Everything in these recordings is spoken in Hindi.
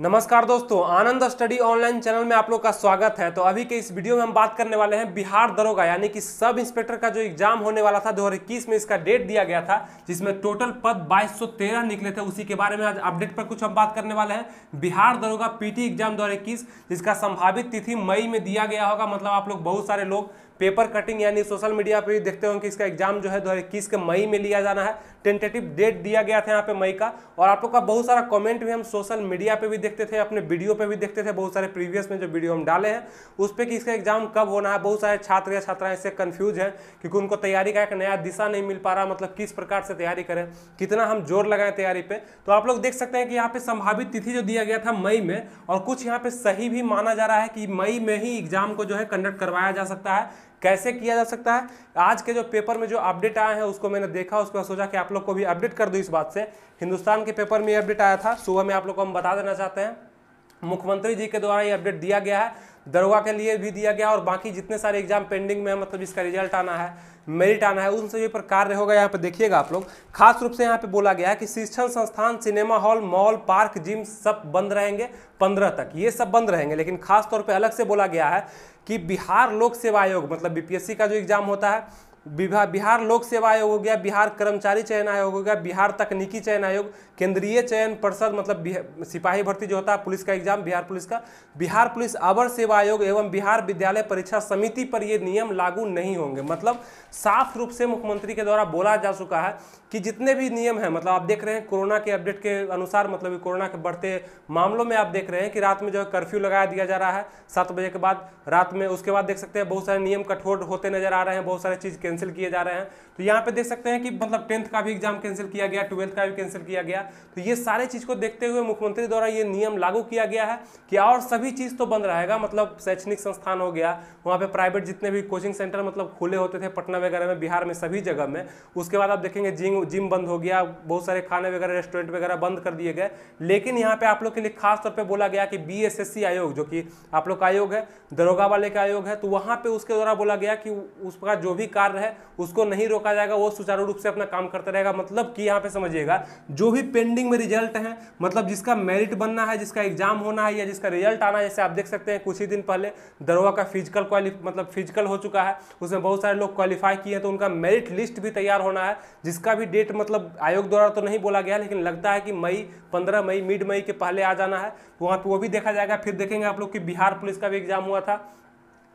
नमस्कार दोस्तों आनंद स्टडी ऑनलाइन चैनल में आप लोग का स्वागत है तो अभी के इस वीडियो में हम बात करने वाले हैं बिहार दरोगा यानी कि सब इंस्पेक्टर का जो एग्जाम होने वाला था 2021 में इसका डेट दिया गया था जिसमें टोटल पद 2213 निकले थे उसी के बारे में आज अपडेट पर कुछ हम बात करने वाले हैं बिहार दरोगा पीटी एग्जाम दो जिसका संभावित तिथि मई में दिया गया होगा मतलब आप लोग बहुत सारे लोग पेपर कटिंग यानी सोशल मीडिया पे भी देखते होंगे कि इसका एग्जाम जो है दो के मई में लिया जाना है टेंटेटिव डेट दिया गया था यहाँ पे मई का और आप लोग का बहुत सारा कमेंट भी हम सोशल मीडिया पे भी देखते थे अपने वीडियो पे भी देखते थे बहुत सारे प्रीवियस में जो वीडियो हम डाले हैं उस पर कि इसका एग्जाम कब होना है बहुत सारे छात्र या छात्राएं इससे कन्फ्यूज हैं क्योंकि उनको तैयारी का एक नया दिशा नहीं मिल पा रहा मतलब किस प्रकार से तैयारी करें कितना हम जोर लगाएं तैयारी पर तो आप लोग देख सकते हैं कि यहाँ पे संभावित तिथि जो दिया गया था मई में और कुछ यहाँ पे सही भी माना जा रहा है कि मई में ही एग्जाम को जो है कंडक्ट करवाया जा सकता है कैसे किया जा सकता है आज के जो पेपर में जो अपडेट आए हैं उसको मैंने देखा उसको सोचा कि आप लोग को भी अपडेट कर दो इस बात से हिंदुस्तान के पेपर में अपडेट आया था सुबह में आप लोग को हम बता देना चाहते हैं मुख्यमंत्री जी के द्वारा ये अपडेट दिया गया है दरोगा के लिए भी दिया गया और बाकी जितने सारे एग्जाम पेंडिंग में है मतलब इसका रिजल्ट आना है मेरिट आना है उन सभी पर कार्य होगा यहाँ पर देखिएगा आप लोग खास रूप से यहाँ पे बोला गया है कि शिक्षण संस्थान cinema hall mall park gym सब बंद रहेंगे पंद्रह तक ये सब बंद रहेंगे लेकिन खास तौर पे अलग से बोला गया है कि बिहार लोक सेवा आयोग मतलब बीपीएससी का जो एग्जाम होता है बिहार लोक सेवा आयोग हो गया बिहार कर्मचारी चयन आयोग हो गया बिहार तकनीकी चयन आयोग केंद्रीय चयन परिषद मतलब सिपाही भर्ती जो होता है पुलिस का एग्जाम बिहार पुलिस का बिहार पुलिस अवर सेवा आयोग एवं बिहार विद्यालय परीक्षा समिति पर ये नियम लागू नहीं होंगे मतलब साफ रूप से मुख्यमंत्री के द्वारा बोला जा चुका है कि जितने भी नियम हैं मतलब आप देख रहे हैं कोरोना के अपडेट के अनुसार मतलब कोरोना के बढ़ते मामलों में आप देख रहे हैं कि रात में जो है कर्फ्यू लगाया दिया जा रहा है सात बजे के बाद रात में उसके बाद देख सकते हैं बहुत सारे नियम कठोर होते नजर आ रहे हैं बहुत सारे चीज़ के कैंसिल किए जा रहे हैं तो यहाँ पे देख सकते हैं कि मतलब टेंथ का भी एग्जाम कैंसिल किया गया ट्वेल्थ का भी कैंसिल किया गया तो ये सारे चीज़ को देखते हुए मुख्यमंत्री द्वारा ये नियम लागू किया गया है कि और सभी चीज़ तो बंद रहेगा मतलब शैक्षणिक संस्थान हो गया वहाँ पर प्राइवेट जितने भी कोचिंग सेंटर मतलब खुले होते थे पटना वगैरह में बिहार में सभी जगह में उसके बाद आप देखेंगे जिम जिम बंद हो गया बहुत सारे खाने वगैरह रेस्टोरेंट वगैरह बंद कर दिए गए लेकिन यहाँ पर आप लोग के लिए खास तौर पर बोला गया कि बी आयोग जो कि आप लोग का आयोग है दरोगा वाले का आयोग है तो वहाँ पे उसके द्वारा बोला गया कि उसका जो भी कार्य है उसको नहीं रोका जाएगा वो सुचारू रूप से अपना काम करता रहेगा मतलब कि यहाँ पे समझिएगा जो भी पेंडिंग में रिजल्ट है मतलब जिसका मेरिट बनना है जिसका एग्जाम होना है या जिसका रिजल्ट आना है जैसे आप देख सकते हैं कुछ ही दिन पहले दरोगा का फिजिकल मतलब फिजिकल हो चुका है उसमें बहुत सारे लोग क्वालिफाई किए हैं तो उनका मेरिट लिस्ट भी तैयार होना है जिसका भी डेट मतलब आयोग द्वारा तो नहीं बोला गया लेकिन लगता है कि मई पंद्रह मई मिड मई के पहले आ जाना है वहाँ पर वो भी देखा जाएगा फिर देखेंगे आप लोग कि बिहार पुलिस का भी एग्जाम हुआ था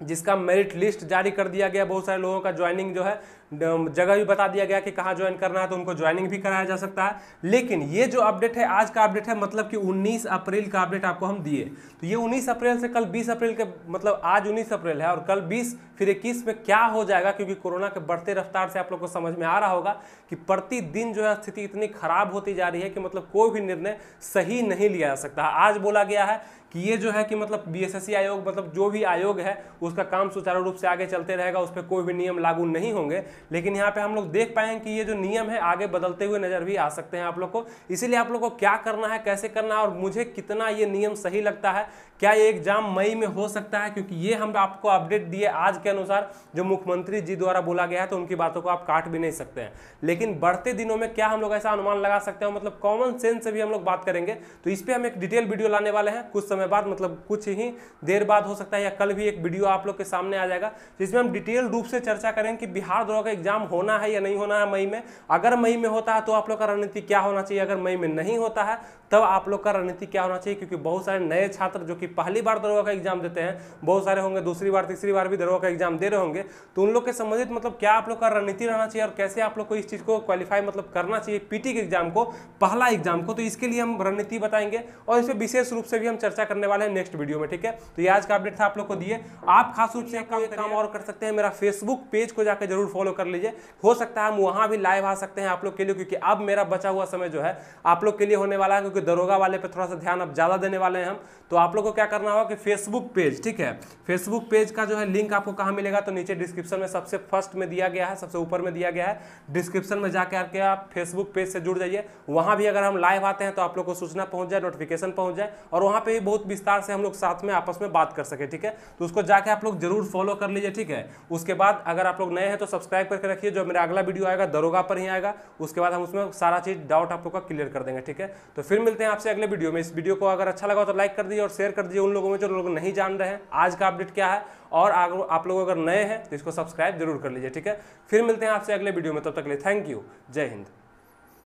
जिसका मेरिट लिस्ट जारी कर दिया गया बहुत सारे लोगों का ज्वाइनिंग जो है जगह भी बता दिया गया कि कहाँ ज्वाइन करना है तो उनको ज्वाइनिंग भी कराया जा सकता है लेकिन ये जो अपडेट है आज का अपडेट है मतलब कि 19 अप्रैल का अपडेट आपको हम दिए तो ये 19 अप्रैल से कल 20 अप्रैल के मतलब आज 19 अप्रैल है और कल 20 फिर 21 में क्या हो जाएगा क्योंकि कोरोना के बढ़ते रफ्तार से आप लोग को समझ में आ रहा होगा कि प्रतिदिन जो है स्थिति इतनी खराब होती जा रही है कि मतलब कोई भी निर्णय सही नहीं लिया जा सकता आज बोला गया है कि ये जो है कि मतलब बीएसएससी e आयोग मतलब जो भी आयोग है उसका काम सुचारू रूप से आगे चलते रहेगा उस पर कोई भी नियम लागू नहीं होंगे लेकिन यहाँ पे हम लोग देख पाएंगे कि ये जो नियम है आगे बदलते हुए नजर भी आ सकते हैं आप लोग को इसीलिए आप लोग को क्या करना है कैसे करना है और मुझे कितना ये नियम सही लगता है क्या ये एग्जाम मई में हो सकता है क्योंकि ये हम आपको अपडेट दिए आज के अनुसार जो मुख्यमंत्री जी द्वारा बोला गया है तो उनकी बातों को आप काट भी नहीं सकते हैं लेकिन बढ़ते दिनों में क्या हम लोग ऐसा अनुमान लगा सकते हैं मतलब कॉमन सेंस से भी हम लोग बात करेंगे तो इस पर हम एक डिटेल वीडियो लाने वाले हैं कुछ समय बाद मतलब कुछ ही देर बाद हो सकता है या कल भी एक वीडियो आप लोग के सामने आ जाएगा जिसमें हम डिटेल रूप से चर्चा करेंगे कि बिहार दौरा का एग्जाम होना है या नहीं होना है मई में अगर मई में होता है तो आप लोग का रणनीति क्या होना चाहिए अगर मई में नहीं होता है तब आप लोग का रणनीति क्या होना चाहिए क्योंकि बहुत सारे नए छात्र जो कि पहली बार दरोगा का एग्जाम देते हैं बहुत सारे होंगे दूसरी बार तीसरी बार भी दरोगा का एग्जाम दे रहे होंगे तो उन लोग के संबंधित मतलब क्या आप लोग का रणनीति रहना चाहिए और कैसे आप लोग को इस चीज़ को क्वालिफाई मतलब करना चाहिए पीटी के एग्जाम को पहला एग्जाम को तो इसके लिए हम रणनीति बताएंगे और इसमें विशेष रूप से भी हम चर्चा करने वाले हैं नेक्स्ट वीडियो में ठीक है तो ये आज का अपडेट था आप लोग को दिए आप खास रूप से काम और कर सकते हैं मेरा फेसबुक पेज को जाकर जरूर फॉलो कर लीजिए हो सकता है हम वहाँ भी लाइव आ सकते हैं आप लोग के लिए क्योंकि अब मेरा बचा हुआ समय जो है आप लोग के लिए होने वाला है क्योंकि दरोगा वाले पर थोड़ा सा ध्यान अब ज़्यादा देने वाले हैं हम तो आप लोग को क्या करना होगा कि फेसबुक पेज ठीक है फेसबुक पेज का जो है लिंक आपको कहाँ मिलेगा तो नीचे डिस्क्रिप्शन में सबसे फर्स्ट में दिया गया है सबसे ऊपर में दिया गया है डिस्क्रिप्शन में जाकर आपके आप फेसबुक पेज से जुड़ जाइए वहाँ भी अगर हम लाइव आते हैं तो आप लोग को सूचना पहुँच जाए नोटिफिकेशन पहुँच जाए और वहाँ पर भी बहुत विस्तार से हम लोग साथ में आपस में बात कर सके ठीक है तो उसको जाके आप लोग जरूर फॉलो कर लीजिए ठीक है उसके बाद अगर आप लोग नए हैं तो सब्सक्राइब सब्सक्राइब करके रखिए जो मेरा अगला वीडियो आएगा दरोगा पर ही आएगा उसके बाद हम उसमें सारा चीज़ डाउट आप लोग का क्लियर कर देंगे ठीक है तो फिर मिलते हैं आपसे अगले वीडियो में इस वीडियो को अगर अच्छा लगा तो लाइक कर दीजिए और शेयर कर दीजिए उन लोगों में जो लोग नहीं जान रहे हैं आज का अपडेट क्या है और आप लोग अगर नए हैं तो इसको सब्सक्राइब जरूर कर लीजिए ठीक है फिर मिलते हैं आपसे अगले वीडियो में तब तक लिए थैंक यू जय हिंद